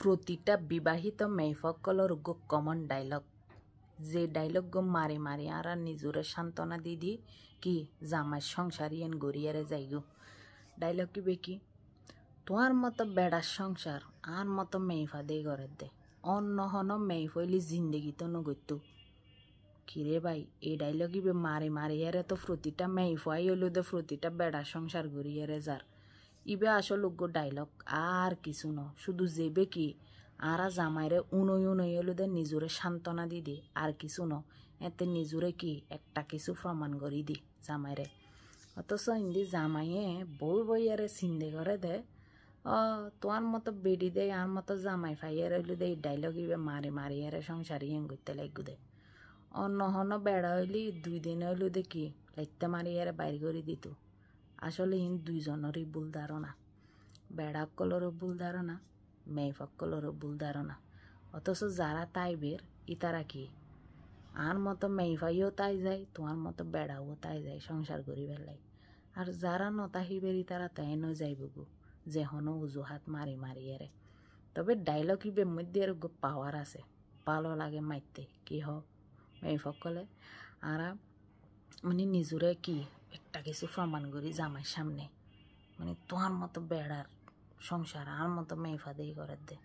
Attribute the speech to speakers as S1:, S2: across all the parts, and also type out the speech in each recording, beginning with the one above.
S1: প্রতিটা বিবাহিত মেয়েসকলৰ গো কমন ডাইলগ যে ডাইলগ গো মারে মারে আর নিজুরে সান্ত্বনা দিদি কি জামাই সংসারিয়েন গড়িয়ারে যাই গো ডাইলগ কি বেকি তোমার মতো বেড়ার সংসার আর মতো মেয়েফা দে ঘরে দে অন্য হন মেয়ে ফলি জিন্দগি তো নগৈত কিরে ভাই এই ডাইলগ ইবে মারে মারে এরে তো প্রতিটা মেয়ে ফাই হইলো দে প্রতিটা বেড়ার সংসার গড়িয়ারে যার ইবে আসল লোক ডাইলগ আর কিছু ন শুধু যেবে কি আরা জামাইরে উনই উনই হলুদের নিজুরে সান্ত্বনা দি দি আর কিছু ন এতে নিজুরে কি একটা কিছু প্রমাণ করি দি জামাইরে অথচ ইন্দি জামাইয়ে বউ বইয়ারে সিন্দে করে দে ও তোমার মতো বেডি দে আর মতো জামাই ফাইয়ার হইলে দে ডাইলগ ইবে মারি মারিয়ারে সংসারি হেং করতে লাগু দে অন্য হন বেড়া হইলি দুই দিন দে কি লাইতে মারি মারিয়ারে বাইর করে দিত আসলে ইন দুইজনেরই ভুল ধারণা বেড়া কলরও ভুল ধারণা মেয়ে কলরও ভুল ধারণা অথচ যারা তাই বের ইতারা কি আর মতো মেইফাইও তাই যায় তোমার মতো বেড়াও তাই যায় সংসার করি বেলাই আর যারা নতাহি বেরি তারা তাই নয় যাই গো যে হনো অজুহাত মারি মারি এরে তবে ডাইলগ বে মধ্যে আর পাওয়ার আছে ভালো লাগে মাইতে কি হ কলে আর মানে নিজুরে কি একটা কিছু প্রমাণ করি জামাই সামনে মানে তোমার মতো বেড়ার সংসার আর মতো মেয়ে ফাঁদেই করার দে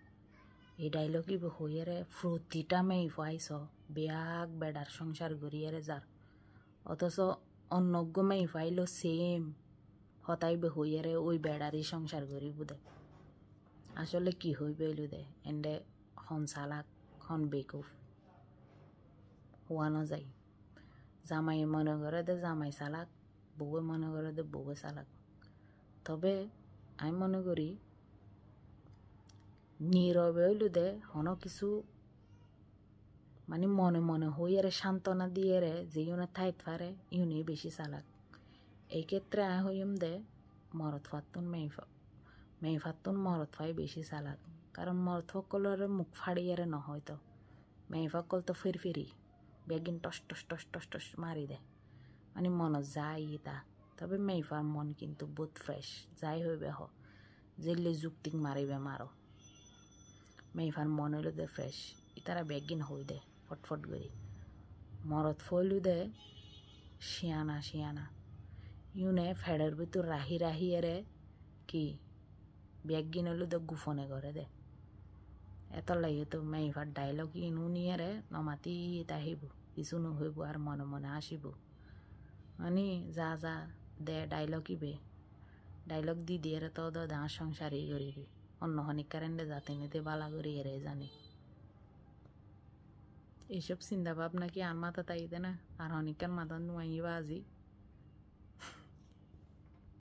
S1: এই ডাইলগ কি হইয়ারে প্রতিটা মেয়ে ফাইস বেয়াক বেড়ার সংসার গড়িয়ারে যার অথচ অন্যজ্ঞ মেয়ে ফাইল সেম হতাইবে হইয়ারে ওই বেড়ারই সংসার গড়ি দে আসলে কি হইবে এলু দে এন্ডে হন চালাক হন বেকুফ হওয়ানো যায় জামাই মনে করে দে জামাই চালাক বউয়ে মনে করে যে বউয়ে চালাক তবে আমি মনে করি নীরবে হইল দে হন কিছু মানে মনে মনে হই আরে সান্ত্বনা দিয়ে রে যে ইউনে থাইত পারে ইউনি বেশি চালাক এই ক্ষেত্রে আ হইম দে মরত ফাতুন মেয়ে মেয়ে ফাতুন মরত ফাই বেশি চালাক কারণ মরত সকলের মুখ নহয় নহয়তো মেয়ে সকল তো ফিরফিরি বেগিন টস টস টস টস টস মারি দেয় মানে মনত যাই আহি তা তবে মেয়েফার মন কিন্তু বহুত ফ্রেশ যাই হইবে হ জেললে যুক্তিক মারিবে মারো মেয়েফার মন হইলে দে ফ্রেশ ইতারা বেগিন হই দে ফটফট করি মরত ফলু দে শিয়ানা শিয়ানা ইউনে ফেডের ভিতর রাহি রাহি এরে কি বেগিন হইলো দে গুফনে করে দে এত লাগে তো মেয়েফার ডাইলগ ইনু নিয়ে রে নমাতি তাহিব কিছু নহইব আর মনে মনে আসিব মানে যা যা দে ডাইলগ ইবে ডাইলগ দি দিয়ে তো দা সংসার ই করিবি অন্য কারেন্টে যাতে নিতে বালা করি এরে জানি এইসব চিন্তা ভাবনা কি আর মাথা তাইতে না আর হনিকার মাথা নুয়াইবা আজি